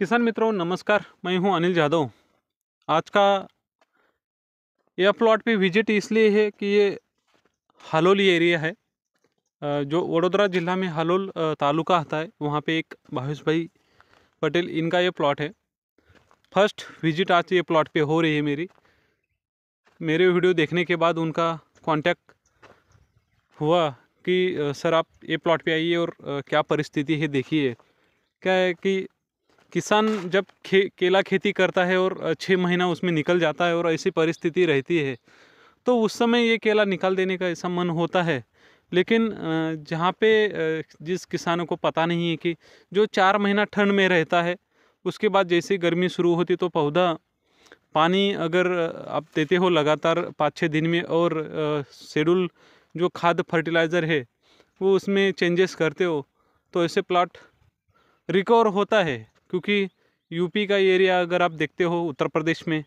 किसान मित्रों नमस्कार मैं हूं अनिल जाधव आज का यह प्लॉट पे विजिट इसलिए है कि ये हलोली एरिया है जो वडोदरा जिला में हलोल तालुका आता है वहाँ पे एक भावेश भाई पटेल इनका ये प्लॉट है फर्स्ट विजिट आज ये प्लॉट पे हो रही है मेरी मेरे वीडियो देखने के बाद उनका कांटेक्ट हुआ कि सर आप ये प्लॉट पे आइए और क्या परिस्थिति है देखिए क्या है कि किसान जब खे केला खेती करता है और छः महीना उसमें निकल जाता है और ऐसी परिस्थिति रहती है तो उस समय ये केला निकाल देने का ऐसा मन होता है लेकिन जहाँ पे जिस किसानों को पता नहीं है कि जो चार महीना ठंड में रहता है उसके बाद जैसे गर्मी शुरू होती तो पौधा पानी अगर आप देते हो लगातार पाँच छः दिन में और शेड्यूल जो खाद फर्टिलाइज़र है वो उसमें चेंजेस करते हो तो ऐसे प्लाट रिकवर होता है क्योंकि यूपी का एरिया अगर आप देखते हो उत्तर प्रदेश में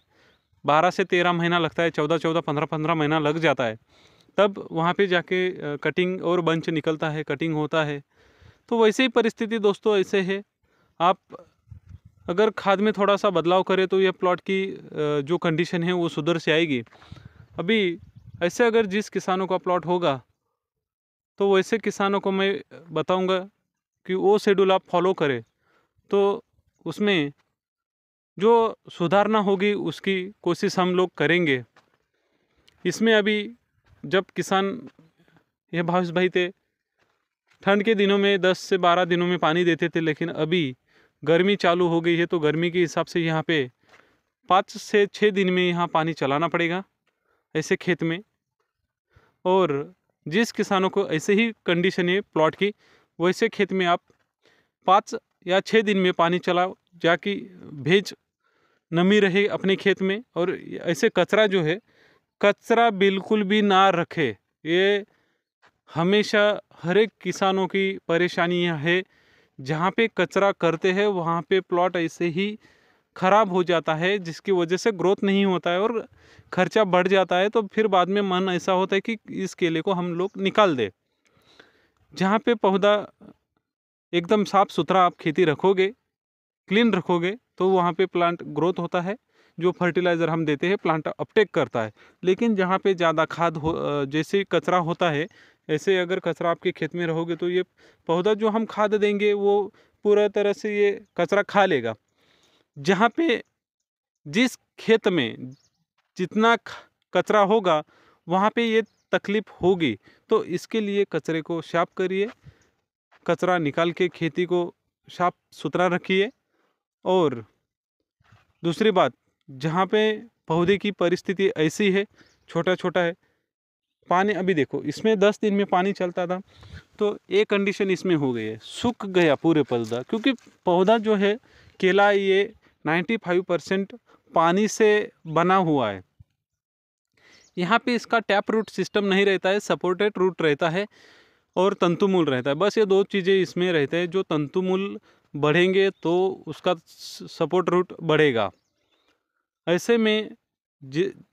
बारह से तेरह महीना लगता है चौदह चौदह पंद्रह पंद्रह महीना लग जाता है तब वहाँ पे जाके कटिंग और बंच निकलता है कटिंग होता है तो वैसे ही परिस्थिति दोस्तों ऐसे है आप अगर खाद में थोड़ा सा बदलाव करें तो यह प्लॉट की जो कंडीशन है वो सुधर से आएगी अभी ऐसे अगर जिस किसानों का प्लॉट होगा तो वैसे किसानों को मैं बताऊंगा कि वो शेड्यूल आप फॉलो करें तो उसमें जो सुधारना होगी उसकी कोशिश हम लोग करेंगे इसमें अभी जब किसान ये भावेश भाई थे ठंड के दिनों में 10 से 12 दिनों में पानी देते थे लेकिन अभी गर्मी चालू हो गई है तो गर्मी के हिसाब से यहाँ पे पाँच से छः दिन में यहाँ पानी चलाना पड़ेगा ऐसे खेत में और जिस किसानों को ऐसे ही कंडीशन है प्लॉट की वैसे खेत में आप पाँच या छः दिन में पानी चलाओ जाकि भेज नमी रहे अपने खेत में और ऐसे कचरा जो है कचरा बिल्कुल भी ना रखे ये हमेशा हर एक किसानों की परेशानी है जहाँ पे कचरा करते हैं वहाँ पे प्लॉट ऐसे ही ख़राब हो जाता है जिसकी वजह से ग्रोथ नहीं होता है और खर्चा बढ़ जाता है तो फिर बाद में मन ऐसा होता है कि इस केले को हम लोग निकाल दें जहाँ पे पौधा एकदम साफ़ सुथरा आप खेती रखोगे क्लीन रखोगे तो वहाँ पे प्लांट ग्रोथ होता है जो फर्टिलाइज़र हम देते हैं प्लांट अपटेक करता है लेकिन जहाँ पे ज़्यादा खाद हो जैसे कचरा होता है ऐसे अगर कचरा आपके खेत में रहोगे तो ये पौधा जो हम खाद देंगे वो पूरा तरह से ये कचरा खा लेगा जहाँ पे जिस खेत में जितना कचरा होगा वहाँ पे ये तकलीफ़ होगी तो इसके लिए कचरे को साफ करिए कचरा निकाल के खेती को साफ सुथरा रखिए और दूसरी बात जहाँ पे पौधे की परिस्थिति ऐसी है छोटा छोटा है पानी अभी देखो इसमें दस दिन में पानी चलता था तो ये कंडीशन इसमें हो गई है सूख गया पूरे पौधा क्योंकि पौधा जो है केला ये नाइन्टी फाइव परसेंट पानी से बना हुआ है यहाँ पे इसका टैप रूट सिस्टम नहीं रहता है सपोर्टेड रूट रहता है और तंतुमूल रहता है बस ये दो चीज़ें इसमें रहते हैं जो तंतुमूल बढ़ेंगे तो उसका सपोर्ट रूट बढ़ेगा ऐसे में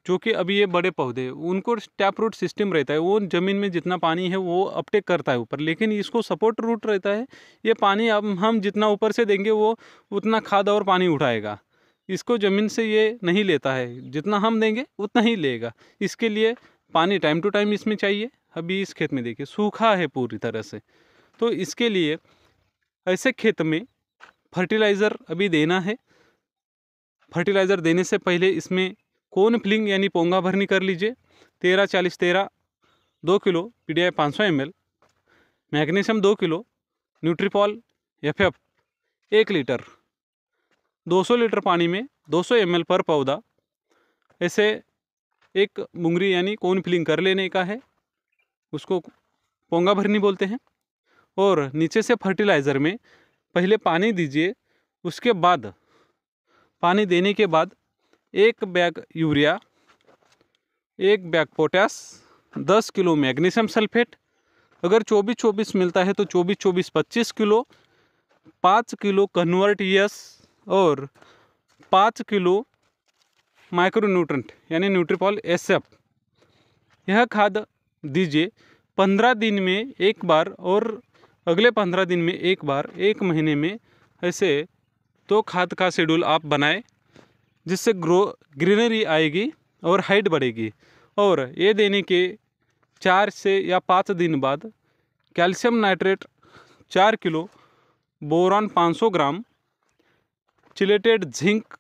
जो कि अभी ये बड़े पौधे उनको टैप रूट सिस्टम रहता है वो ज़मीन में जितना पानी है वो अपटेक करता है ऊपर लेकिन इसको सपोर्ट रूट रहता है ये पानी अब हम जितना ऊपर से देंगे वो उतना खाद और पानी उठाएगा इसको ज़मीन से ये नहीं लेता है जितना हम देंगे उतना ही लेगा इसके लिए पानी टाइम टू टाइम इसमें चाहिए अभी इस खेत में देखिए सूखा है पूरी तरह से तो इसके लिए ऐसे खेत में फर्टिलाइज़र अभी देना है फर्टिलाइज़र देने से पहले इसमें कौन फ्लिंग यानी पोंगा भरनी कर लीजिए तेरह चालीस तेरह दो किलो पी डी आई पाँच सौ एम एल मैग्नीशियम दो किलो न्यूट्रीपॉल एफ एफ एक लीटर 200 लीटर पानी में 200 सौ पर पौधा ऐसे एक मुंगरी यानी कौन फिलिंग कर लेने का है उसको पोंगा भरनी बोलते हैं और नीचे से फर्टिलाइज़र में पहले पानी दीजिए उसके बाद पानी देने के बाद एक बैग यूरिया एक बैग पोटास दस किलो मैग्नीशियम सल्फेट अगर चौबीस चौबीस मिलता है तो चौबीस चौबीस पच्चीस किलो पाँच किलो कन्वर्ट यस और पाँच किलो माइक्रो न्यूट्रंट यानी न्यूट्रीपॉल एस एफ यह खाद दीजिए पंद्रह दिन में एक बार और अगले पंद्रह दिन में एक बार एक महीने में ऐसे तो खाद का शेड्यूल आप बनाएं जिससे ग्रो ग्रीनरी आएगी और हाइट बढ़ेगी और ये देने के चार से या पाँच दिन बाद कैल्शियम नाइट्रेट चार किलो बोरान सौ ग्राम चिलेटेड जिंक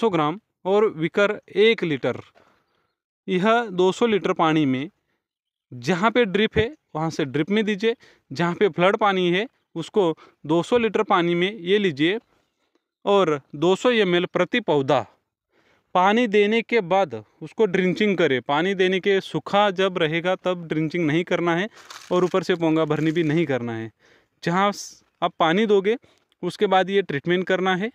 सौ ग्राम और विकर एक लीटर यह 200 लीटर पानी में जहाँ पे ड्रिप है वहाँ से ड्रिप में दीजिए जहाँ पे फ्लड पानी है उसको 200 लीटर पानी में ये लीजिए और 200 सौ प्रति पौधा पानी देने के बाद उसको ड्रिंचिंग करें पानी देने के सूखा जब रहेगा तब ड्रिंचिंग नहीं करना है और ऊपर से पोंगा भरनी भी नहीं करना है जहाँ आप पानी दोगे उसके बाद ये ट्रीटमेंट करना है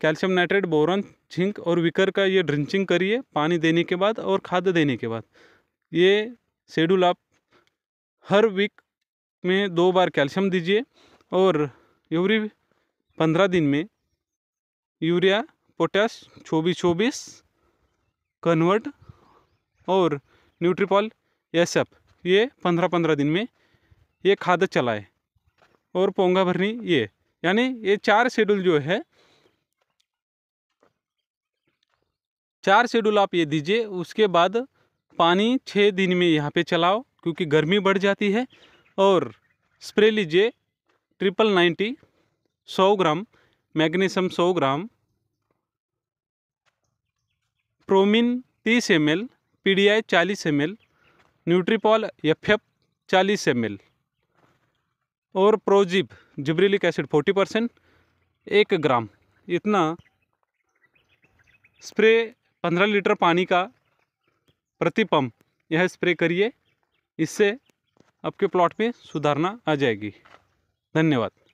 कैल्शियम नाइट्रेट बोरन झिंक और विकर का ये ड्रिंचिंग करिए पानी देने के बाद और खाद देने के बाद ये शेड्यूल आप हर वीक में दो बार कैल्शियम दीजिए और एवरी पंद्रह दिन में यूरिया पोटास चौबीस चौबीस कन्वर्ट और न्यूट्रीपॉल एस एफ ये पंद्रह पंद्रह दिन में ये खाद चलाए और पोंगा भरनी ये यानी ये चार शेड्यूल जो है चार शेड्यूल आप ये दीजिए उसके बाद पानी छः दिन में यहाँ पे चलाओ क्योंकि गर्मी बढ़ जाती है और स्प्रे लीजिए ट्रिपल नाइन्टी सौ ग्राम मैग्नीशियम सौ ग्राम प्रोमिन तीस M L P D I चालीस M L Nutripol F F चालीस एम एल और ProGibb gibberellic acid forty percent एक ग्राम इतना स्प्रे पंद्रह लीटर पानी का प्रति पंप यह स्प्रे करिए इससे आपके प्लॉट में सुधारना आ जाएगी धन्यवाद